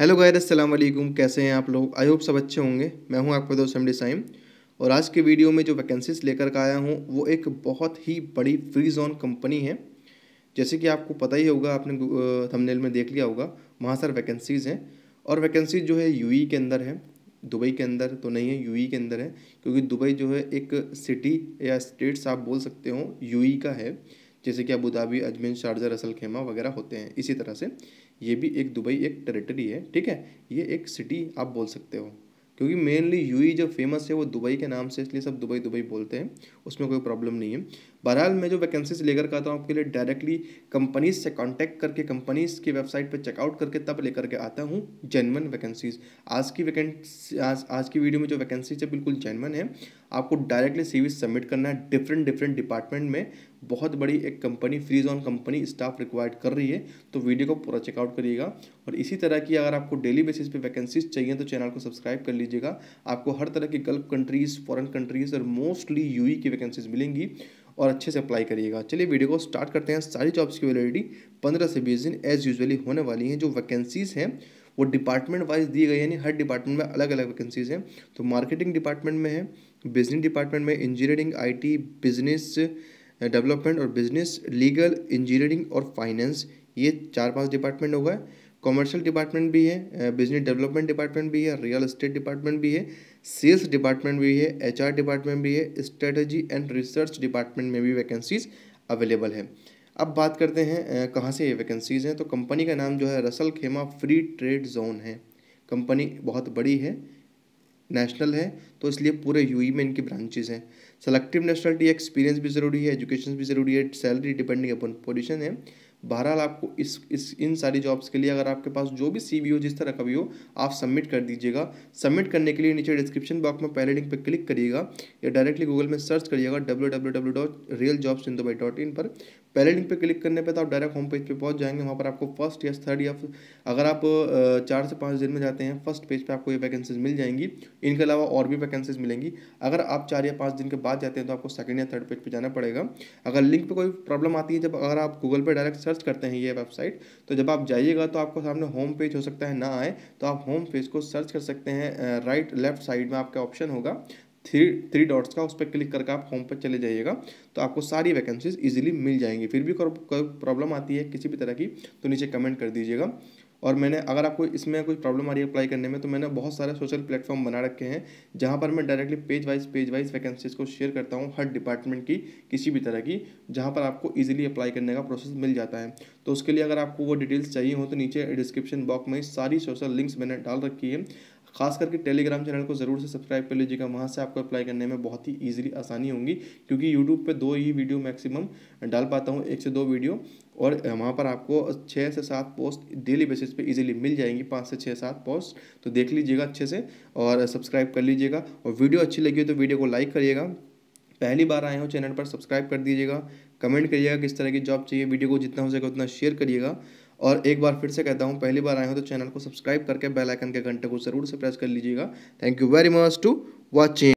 hello गायर अस्सलाम वालेकुम कैसे हैं आप लोग आई होप सब अच्छे होंगे मैं हूं आपका दोस्त एमडी साइम और आज के वीडियो में जो वैकेंसीज लेकर के आया हूं वो एक बहुत ही बड़ी फ्री जोन कंपनी है जैसे कि आपको पता ही होगा आपने थंबनेल में देख लिया होगा वहाँ सर वैकेंसीज़ हैं और वैकेंसी जो है यू e के अंदर है दुबई के अंदर तो नहीं है यू e के अंदर है क्योंकि दुबई जो है एक सिटी या स्टेट्स आप बोल सकते हो यू e का है जैसे कि Abu Dhabi Ajmer Sharjah Ras al Khaimah वगैरह होते हैं इसी तरह से ये भी एक दुबई एक टेरिटरी है ठीक है ये एक सिटी आप बोल सकते हो क्योंकि मेनली यूई जो फेमस है वो दुबई के नाम से इसलिए सब दुबई दुबई बोलते हैं उसमें कोई प्रॉब्लम नहीं है बहरहाल मैं जो वैकेंसीज लेकर के आता हूँ आपके लिए डायरेक्टली कंपनीज से कांटेक्ट करके कंपनीज की वेबसाइट पर चेकआउट करके तब लेकर के आता हूँ जेनवन वैकेंसीज आज की वैकेंसी आज आज की वीडियो में जो वैकेंसीज है बिल्कुल जेनवन है आपको डायरेक्टली सी सबमिट करना है डिफरेंट डिफरेंट डिपार्टमेंट में बहुत बड़ी एक कंपनी फ्रीज ऑन कंपनी स्टाफ रिक्वायर्ड कर रही है तो वीडियो को पूरा चेकआउट करिएगा और इसी तरह की अगर आपको डेली बेसिस पे वैकेंसीज चाहिए तो चैनल को सब्सक्राइब कर लीजिएगा आपको हर तरह की गल्फ कंट्रीज़ फॉरेन कंट्रीज़ और मोस्टली यूई e की वैकेंसीज मिलेंगी और अच्छे से अप्लाई करिएगा चलिए वीडियो को स्टार्ट करते हैं सारी जॉब्स की वैलिडिटी पंद्रह से बीस दिन एज यूजली होने वाली हैं जो वैकेंसीज़ हैं वो डिपार्टमेंट वाइज दी गई यानी हर डिपार्टमेंट में अलग अलग वैकेंसीज़ हैं तो मार्केटिंग डिपार्टमेंट में है बिजनेस डिपार्टमेंट में इंजीनियरिंग आईटी बिजनेस डेवलपमेंट और बिजनेस लीगल इंजीनियरिंग और फाइनेंस ये चार पांच डिपार्टमेंट होगा कॉमर्शियल डिपार्टमेंट भी है बिजनेस डेवलपमेंट डिपार्टमेंट भी है रियल इस्टेट डिपार्टमेंट भी है सेल्स डिपार्टमेंट भी है एच डिपार्टमेंट भी है स्ट्रेटजी एंड रिसर्च डिपार्टमेंट में भी वैकेंसीज अवेलेबल है अब बात करते हैं कहाँ से ये वैकेंसीज़ हैं तो कंपनी का नाम जो है Ras al Khaimah free trade zone है कंपनी बहुत बड़ी है नेशनल है तो इसलिए पूरे यू e में इनकी ब्रांचेज हैं सेलेक्टिव नेशनलिटी एक्सपीरियंस भी ज़रूरी है एजुकेशन भी ज़रूरी है सैलरी डिपेंडिंग अपन पोजिशन है बहरहाल आपको इस इस इन सारी जॉब्स के लिए अगर आपके पास जो भी सीवी हो जिस तरह का भी हो आप सबमिट कर दीजिएगा सबमिट करने के लिए नीचे डिस्क्रिप्शन बॉक्स में पहले लिंक पर क्लिक करिएगा या डायरेक्टली गूगल में सर्च करिएगा W W W dot real jobs in Dubai dot in पर पहले लिंक पे क्लिक करने पे तो आप डायरेक्ट होम पेज पे पहुंच जाएंगे वहाँ पर आपको फर्स्ट या थर्ड या अगर आप चार से पाँच दिन में जाते हैं फर्स्ट पेज पे आपको ये वैकेंसीज मिल जाएंगी इनके अलावा और भी वैकेंसीज मिलेंगी अगर आप चार या पाँच दिन के बाद जाते हैं तो आपको सेकेंड या थर्ड पेज पर जाना पड़ेगा अगर लिंक पर कोई प्रॉब्लम आती है जब अगर आप गूगल पर डायरेक्ट सर्च करते हैं ये वेबसाइट तो जब आप जाइएगा तो आपको सामने होम पेज हो सकता है ना आए तो आप होम पेज को सर्च कर सकते हैं राइट लेफ्ट साइड में आपका ऑप्शन होगा थ्री थ्री डॉट्स का उस पर क्लिक करके आप होम पर चले जाइएगा तो आपको सारी वैकेंसीज इजीली मिल जाएंगी फिर भी कोई प्रॉब्लम आती है किसी भी तरह की तो नीचे कमेंट कर दीजिएगा और मैंने अगर आपको इसमें कोई प्रॉब्लम आ रही है अप्लाई करने में तो मैंने बहुत सारे सोशल प्लेटफॉर्म बना रखे हैं जहाँ पर मैं directly page wise page wise vacancies को शेयर करता हूँ हर डिपार्टमेंट की किसी भी तरह की जहाँ पर आपको ईजिली अप्लाई करने का प्रोसेस मिल जाता है तो उसके लिए अगर आपको वो डिटेल्स चाहिए हो तो नीचे डिस्क्रिप्शन बॉक्स में सारी सोशल लिंक्स मैंने डाल रखी है खास करके टेलीग्राम चैनल को ज़रूर से सब्सक्राइब कर लीजिएगा वहाँ से आपको अप्लाई करने में बहुत ही ईजिली आसानी होगी क्योंकि यूट्यूब पर दो ही वीडियो मैक्सिमम डाल पाता हूँ एक से दो वीडियो और वहाँ पर आपको छः से सात पोस्ट डेली बेसिस पे इजीली मिल जाएंगी पाँच से छः सात पोस्ट तो देख लीजिएगा अच्छे से और सब्सक्राइब कर लीजिएगा और वीडियो अच्छी लगी हो तो वीडियो को लाइक करिएगा पहली बार आए हो चैनल पर सब्सक्राइब कर दीजिएगा कमेंट करिएगा किस तरह की जॉब चाहिए वीडियो को जितना हो सके उतना शेयर करिएगा और एक बार फिर से कहता हूँ पहली बार आए हो तो चैनल को सब्सक्राइब करके बेल आइकन के घंटे को ज़रूर से प्रेस कर लीजिएगा thank you very much to watching